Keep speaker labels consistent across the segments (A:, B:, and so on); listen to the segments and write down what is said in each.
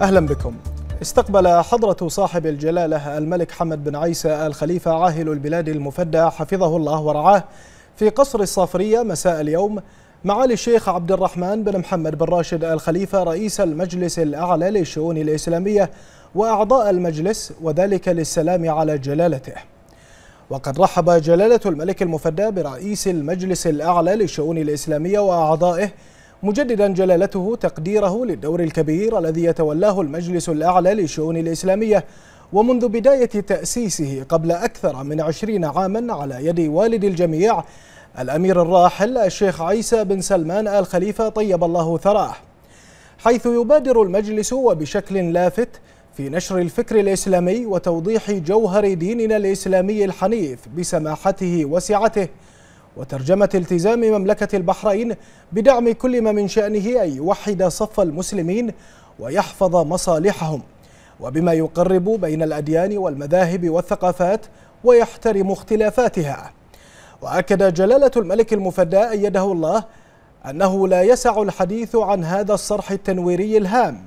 A: أهلا بكم استقبل حضرة صاحب الجلالة الملك حمد بن عيسى الخليفة عاهل البلاد المفدى حفظه الله ورعاه في قصر الصافرية مساء اليوم معالي الشيخ عبد الرحمن بن محمد بن راشد الخليفة رئيس المجلس الأعلى للشؤون الإسلامية وأعضاء المجلس وذلك للسلام على جلالته وقد رحب جلالة الملك المفدى برئيس المجلس الأعلى للشؤون الإسلامية وأعضائه مجددا جلالته تقديره للدور الكبير الذي يتولاه المجلس الأعلى للشؤون الإسلامية ومنذ بداية تأسيسه قبل أكثر من عشرين عاما على يد والد الجميع الأمير الراحل الشيخ عيسى بن سلمان آل خليفة طيب الله ثراه حيث يبادر المجلس وبشكل لافت في نشر الفكر الإسلامي وتوضيح جوهر ديننا الإسلامي الحنيف بسماحته وسعته وترجمة التزام مملكة البحرين بدعم كل ما من شأنه أن يوحد صف المسلمين ويحفظ مصالحهم وبما يقرب بين الأديان والمذاهب والثقافات ويحترم اختلافاتها وأكد جلالة الملك المفدى أيده الله أنه لا يسع الحديث عن هذا الصرح التنويري الهام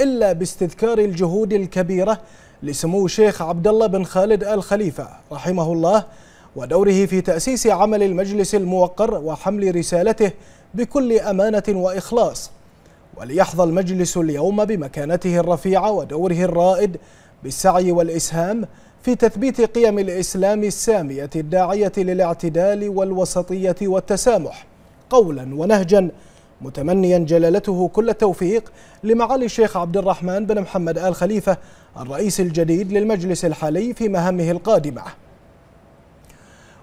A: إلا باستذكار الجهود الكبيرة لسمو الشيخ عبد الله بن خالد آل خليفة رحمه الله ودوره في تأسيس عمل المجلس الموقر وحمل رسالته بكل أمانة وإخلاص وليحظى المجلس اليوم بمكانته الرفيعة ودوره الرائد بالسعي والإسهام في تثبيت قيم الإسلام السامية الداعية للاعتدال والوسطية والتسامح قولا ونهجا متمنيا جلالته كل التوفيق لمعالي الشيخ عبد الرحمن بن محمد آل خليفة الرئيس الجديد للمجلس الحالي في مهامه القادمة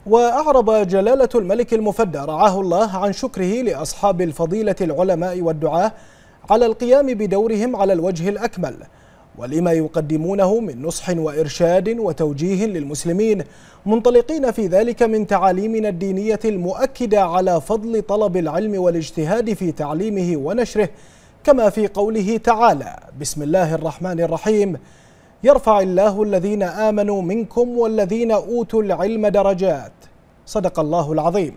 A: وأعرب جلالة الملك المفدى رعاه الله عن شكره لأصحاب الفضيلة العلماء والدعاة على القيام بدورهم على الوجه الأكمل ولما يقدمونه من نصح وإرشاد وتوجيه للمسلمين منطلقين في ذلك من تعاليمنا الدينية المؤكدة على فضل طلب العلم والاجتهاد في تعليمه ونشره كما في قوله تعالى بسم الله الرحمن الرحيم يرفع الله الذين آمنوا منكم والذين أوتوا العلم درجات صدق الله العظيم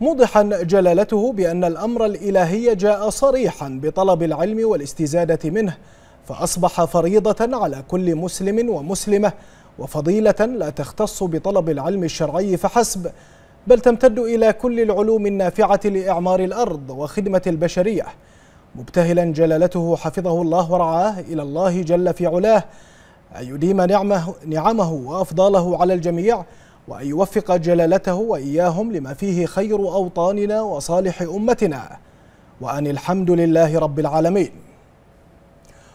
A: موضحا جلالته بأن الأمر الإلهي جاء صريحا بطلب العلم والاستزادة منه فأصبح فريضة على كل مسلم ومسلمة وفضيلة لا تختص بطلب العلم الشرعي فحسب بل تمتد إلى كل العلوم النافعة لإعمار الأرض وخدمة البشرية مبتهلا جلالته حفظه الله ورعاه الى الله جل في علاه ان يديم نعمه نعمه وافضاله على الجميع وان يوفق جلالته واياهم لما فيه خير اوطاننا وصالح امتنا وان الحمد لله رب العالمين.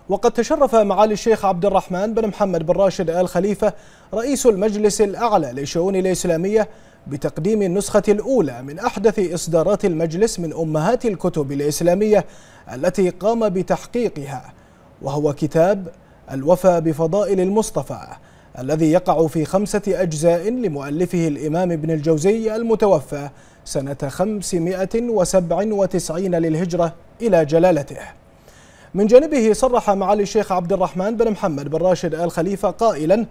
A: وقد تشرف معالي الشيخ عبد الرحمن بن محمد بن راشد ال خليفه رئيس المجلس الاعلى للشؤون الاسلاميه بتقديم النسخة الأولى من أحدث إصدارات المجلس من أمهات الكتب الإسلامية التي قام بتحقيقها وهو كتاب الوفى بفضائل المصطفى الذي يقع في خمسة أجزاء لمؤلفه الإمام ابن الجوزي المتوفى سنة 597 للهجرة إلى جلالته من جانبه صرح معالي الشيخ عبد الرحمن بن محمد بن راشد آل خليفة قائلاً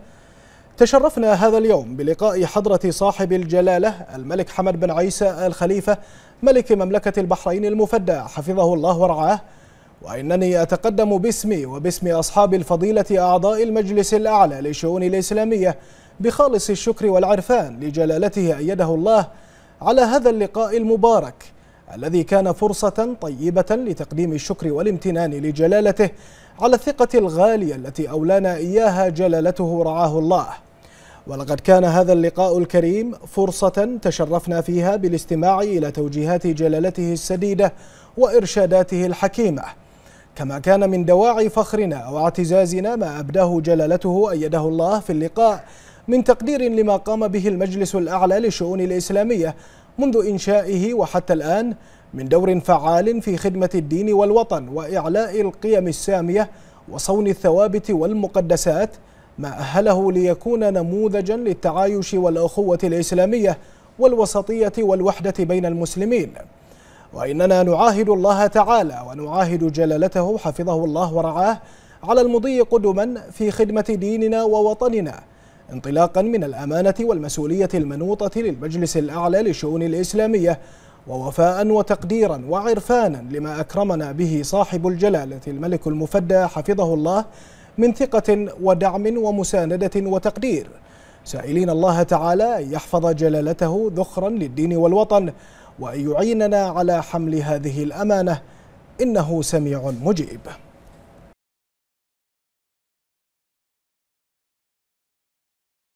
A: تشرفنا هذا اليوم بلقاء حضرة صاحب الجلالة الملك حمد بن عيسى الخليفة ملك مملكة البحرين المفدى حفظه الله ورعاه وإنني أتقدم باسمي وباسم أصحاب الفضيلة أعضاء المجلس الأعلى للشؤون الإسلامية بخالص الشكر والعرفان لجلالته أيده الله على هذا اللقاء المبارك الذي كان فرصة طيبة لتقديم الشكر والامتنان لجلالته على الثقة الغالية التي أولانا إياها جلالته رعاه الله ولقد كان هذا اللقاء الكريم فرصة تشرفنا فيها بالاستماع إلى توجيهات جلالته السديدة وإرشاداته الحكيمة كما كان من دواعي فخرنا واعتزازنا ما أبداه جلالته أيده الله في اللقاء من تقدير لما قام به المجلس الأعلى للشؤون الإسلامية منذ إنشائه وحتى الآن من دور فعال في خدمة الدين والوطن وإعلاء القيم السامية وصون الثوابت والمقدسات ما أهله ليكون نموذجا للتعايش والأخوة الإسلامية والوسطية والوحدة بين المسلمين وإننا نعاهد الله تعالى ونعاهد جلالته حفظه الله ورعاه على المضي قدما في خدمة ديننا ووطننا انطلاقا من الأمانة والمسؤولية المنوطة للمجلس الأعلى للشؤون الإسلامية ووفاء وتقديرا وعرفانا لما أكرمنا به صاحب الجلالة الملك المفدى حفظه الله من ثقة ودعم ومساندة وتقدير سائلين الله تعالى أن يحفظ جلالته ذخرا للدين والوطن وأن يعيننا على حمل هذه الأمانة إنه سميع مجيب